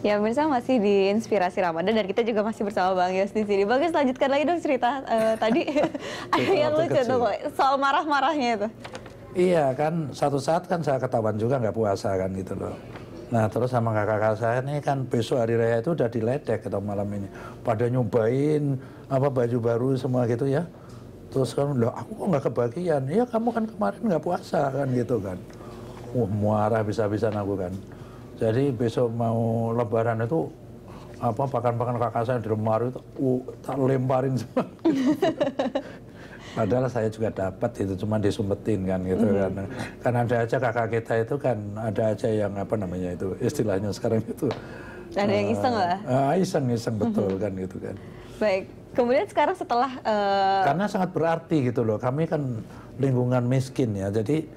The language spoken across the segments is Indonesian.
Ya pemirsa masih di Inspirasi Ramadan dan kita juga masih bersama Bang Yos di sini. Bagus lanjutkan lagi dong cerita uh, tadi ada yang lucu tuh soal marah-marahnya itu. Iya kan satu saat kan saya ketahuan juga nggak puasa kan gitu loh. Nah terus sama kakak-kakak saya ini kan besok hari raya itu udah diledek atau malam ini. Pada nyobain apa baju baru semua gitu ya. Terus kan loh aku kok nggak kebagian. Ya kamu kan kemarin nggak puasa kan gitu kan. Wah oh, bisa-bisa aku kan. Jadi besok mau lebaran itu apa pakan-pakan kakak saya di rumah itu uh, tak lemparin semua. Padahal saya juga dapat itu cuma disumpetin kan gitu mm -hmm. kan. Kan ada aja kakak kita itu kan ada aja yang apa namanya itu istilahnya sekarang itu. Ada uh, yang eh, iseng lah. Uh, iseng iseng hmm. betul mm -hmm. kan gitu kan. Baik. Kemudian sekarang setelah uh... karena sangat berarti gitu loh. Kami kan lingkungan miskin ya. Jadi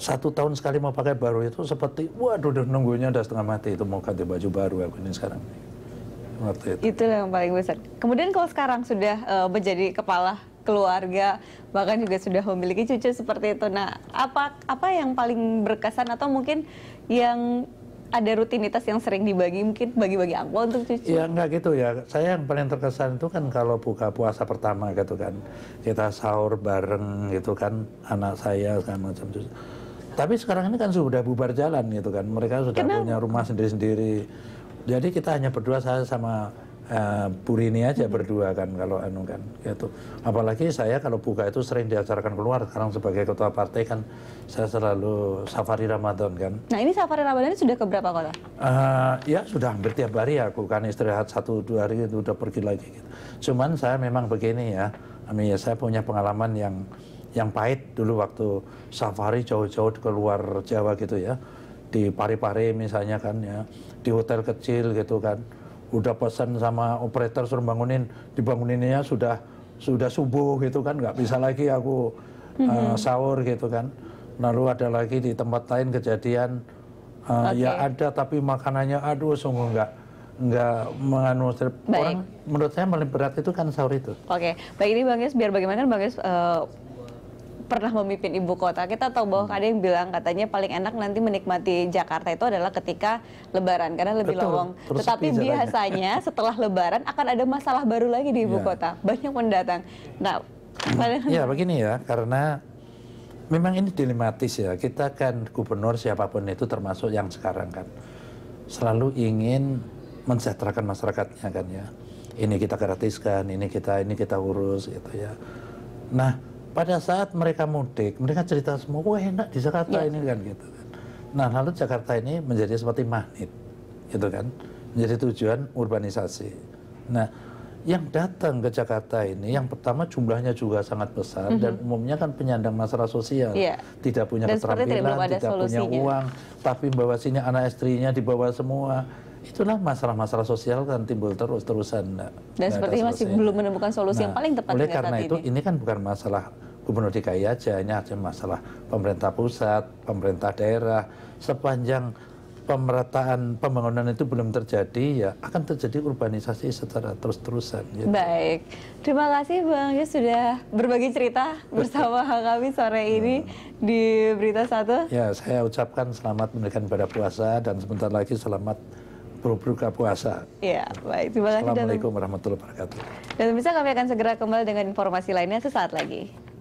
satu tahun sekali mau pakai baru itu seperti waduh udah nunggunya udah setengah mati itu mau ganti baju baru aku ini sekarang waktu itu itu yang paling besar kemudian kalau sekarang sudah uh, menjadi kepala keluarga bahkan juga sudah memiliki cucu seperti itu nah apa apa yang paling berkesan atau mungkin yang ada rutinitas yang sering dibagi mungkin bagi-bagi angpau untuk cucu? Ya enggak gitu ya. Saya yang paling terkesan itu kan kalau buka puasa pertama gitu kan. Kita sahur bareng gitu kan anak saya sama macam itu tapi sekarang ini kan sudah bubar jalan gitu kan. Mereka sudah Kenapa? punya rumah sendiri-sendiri. Jadi kita hanya berdua saya sama uh, eh, Purini aja mm-hmm. berdua kan kalau anu kan gitu. Apalagi saya kalau buka itu sering diacarakan keluar. Sekarang sebagai ketua partai kan saya selalu safari Ramadan kan. Nah ini safari Ramadan ini sudah ke berapa kota? Uh, ya sudah hampir tiap hari aku kan istirahat satu dua hari itu udah pergi lagi. Gitu. Cuman saya memang begini ya. Amin ya saya punya pengalaman yang yang pahit dulu waktu safari jauh-jauh ke luar Jawa gitu ya di pari-pari misalnya kan ya di hotel kecil gitu kan udah pesan sama operator suruh bangunin dibanguninnya sudah sudah subuh gitu kan nggak bisa lagi aku mm uh, sahur gitu kan lalu ada lagi di tempat lain kejadian uh, eh, okay. ya ada tapi makanannya aduh sungguh nggak nggak menganu orang menurut saya paling berat itu kan sahur itu. Oke, okay. baik ini Bang Yus, biar bagaimana Bang Yus uh, pernah memimpin ibu kota, kita tahu bahwa hmm. ada yang bilang katanya paling enak nanti menikmati Jakarta itu adalah ketika Lebaran karena lebih Betul, lowong. Tetapi biasanya setelah Lebaran akan ada masalah baru lagi di ibu ya. kota, banyak pendatang. Nah, ya begini ya, karena memang ini dilematis ya. Kita kan gubernur siapapun itu termasuk yang sekarang kan selalu ingin mensejahterakan masyarakatnya kan ya. Ini kita gratiskan, ini kita ini kita urus gitu ya. Nah, pada saat mereka mudik, mereka cerita semua, wah enak di Jakarta yeah. ini kan gitu kan. Nah lalu Jakarta ini menjadi seperti magnet, gitu kan, menjadi tujuan urbanisasi. Nah yang datang ke Jakarta ini, yang pertama jumlahnya juga sangat besar mm -hmm. dan umumnya kan penyandang masalah sosial, yeah. tidak punya dan keterampilan, tidak, tidak punya uang, tapi bawa sini anak istrinya dibawa semua itulah masalah-masalah sosial kan timbul terus-terusan. Dan seperti masih belum menemukan solusi nah, yang paling tepat. Oleh karena itu ini. ini kan bukan masalah gubernur DKI aja, hanya aja masalah pemerintah pusat, pemerintah daerah. Sepanjang pemerataan pembangunan itu belum terjadi ya akan terjadi urbanisasi secara terus-terusan. Gitu. Baik, terima kasih Bang ya sudah berbagi cerita bersama kami sore ini hmm. di Berita Satu. Ya saya ucapkan selamat menunaikan ibadah puasa dan sebentar lagi selamat berbuka puasa. Ya, baik. Terima kasih. Assalamualaikum dan... warahmatullahi wabarakatuh. Dan bisa kami akan segera kembali dengan informasi lainnya sesaat lagi.